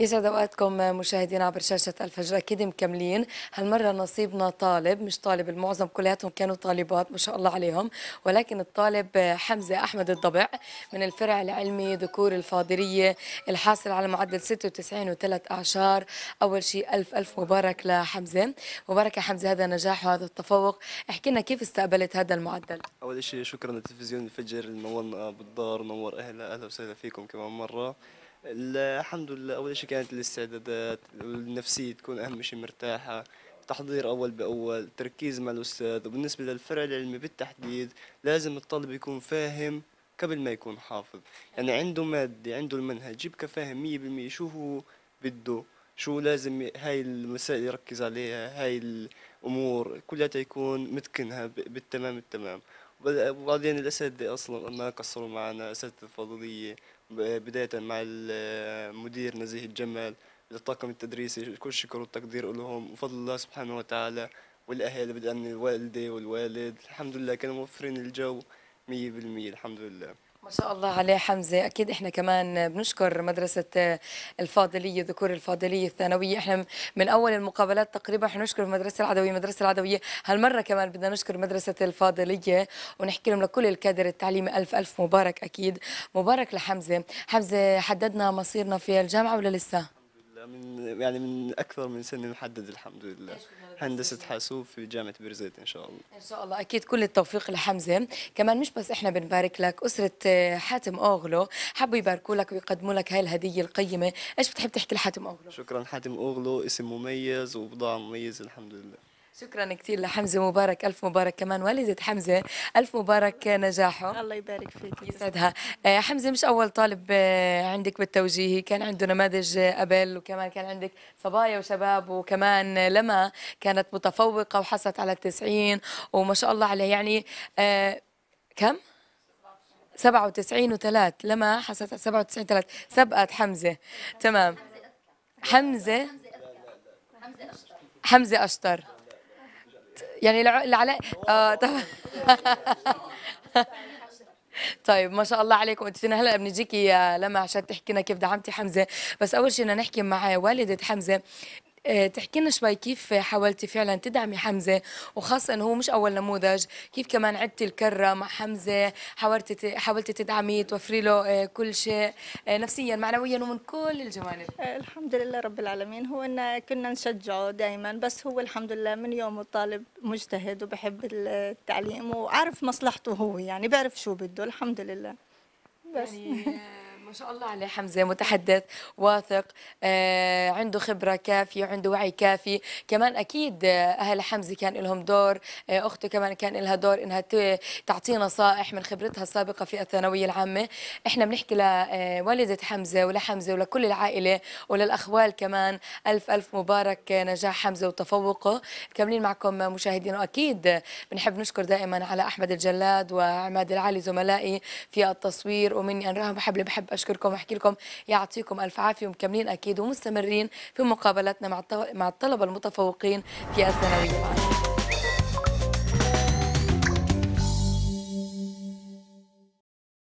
يسعد اوقاتكم مشاهدينا عبر شاشه الفجر اكيد مكملين هالمره نصيبنا طالب مش طالب المعظم كلياتهم كانوا طالبات ما شاء الله عليهم ولكن الطالب حمزه احمد الضبع من الفرع العلمي ذكور الفاضليه الحاصل على معدل 96 وثلاث اعشار اول شيء الف الف مبارك لحمزه مبارك يا حمزه هذا نجاح وهذا التفوق احكي لنا كيف استقبلت هذا المعدل اول شيء شكرا لتلفزيون الفجر اللي نورنا بالدار نور اهلا اهلا وسهلا فيكم كمان مره الحمد لله اول شيء كانت الاستعدادات النفسيه تكون اهم شيء مرتاحه تحضير اول باول تركيز مع الاستاذ وبالنسبه للفرع العلمي بالتحديد لازم الطالب يكون فاهم قبل ما يكون حافظ يعني عنده مادة عنده المنهج يبقى فاهم مية بالمية شو هو بده شو لازم هاي المسائل يركز عليها هاي الأمور كلها يكون متقنها بالتمام التمام وبعدين الأسد أصلا ما قصروا معنا أساتذة الفضلية بداية مع المدير نزيه الجمال الطاقم التدريسي كل شكر والتقدير لهم وفضل الله سبحانه وتعالى والأهل بدأ من الوالدة والوالد الحمد لله كانوا موفرين الجو مية بالمية الحمد لله ما شاء الله عليه حمزه اكيد احنا كمان بنشكر مدرسه الفاضليه ذكور الفاضليه الثانويه احنا من اول المقابلات تقريبا حنشكر نشكر مدرسه العدويه مدرسه العدويه هالمره كمان بدنا نشكر مدرسه الفاضليه ونحكي لهم لكل الكادر التعليمي الف الف مبارك اكيد مبارك لحمزه حمزه حددنا مصيرنا في الجامعه ولا لسه من يعني من اكثر من سنه محدد الحمد لله هندسه حاسوب في جامعه بيرزيت ان شاء الله ان شاء الله اكيد كل التوفيق لحمزه كمان مش بس احنا بنبارك لك اسره آه، حاتم اوغلو حبوا يباركوا لك ويقدموا لك هاي الهديه القيمه ايش بتحب تحكي لحاتم اوغلو شكرا حاتم اوغلو اسم مميز وبضاعه مميزه الحمد لله شكرا كثير لحمزه مبارك الف مبارك كمان والده حمزه الف مبارك نجاحه الله يبارك فيك يسعدها آه، حمزه مش اول طالب آه، عندك بالتوجيهي كان عنده نماذج قبل آه، وكمان كان عندك صبايا وشباب وكمان لما كانت متفوقه وحصلت على التسعين وما شاء الله عليها يعني كم 97 و3 لما حصلت على 97 3 سبقت حمزه تمام حمزه حمزه اشطر يعني العلاء اه طيب ما شاء الله عليكم انت هلا بنجيكي آه، لما عشان تحكي لنا كيف دعمتي حمزه بس اول شيء بدنا نحكي مع والده حمزه آه، تحكي لنا شوي كيف حاولتي فعلا تدعمي حمزه وخاصه انه هو مش اول نموذج كيف كمان عدتي الكره مع حمزه حاولتي حاولتي تدعمي توفري له آه، كل شيء آه، نفسيا معنويا ومن كل الجوانب الحمد لله رب العالمين هو ان كنا نشجعه دائما بس هو الحمد لله من يوم الطالب مجتهد وبحب التعليم وعارف مصلحته هو يعني بيعرف شو بده الحمد لله بس يعني ما شاء الله عليه حمزه متحدث واثق آه عنده خبره كافيه عنده وعي كافي كمان اكيد آه، اهل حمزه كان لهم دور آه اخته كمان كان لها دور انها تعطي نصائح من خبرتها السابقه في الثانويه العامه احنا بنحكي لوالده آه، حمزه ولحمزه ولكل العائله وللاخوال كمان الف الف مبارك آه، نجاح حمزه وتفوقه كاملين معكم مشاهدين واكيد بنحب نشكر دائما على احمد الجلاد وعماد العالي زملائي في التصوير ومني انراهم بحب بحب اشكركم احكي لكم يعطيكم الف عافيه ومكملين اكيد ومستمرين في مقابلتنا مع الطلبه المتفوقين في الثانويه العامه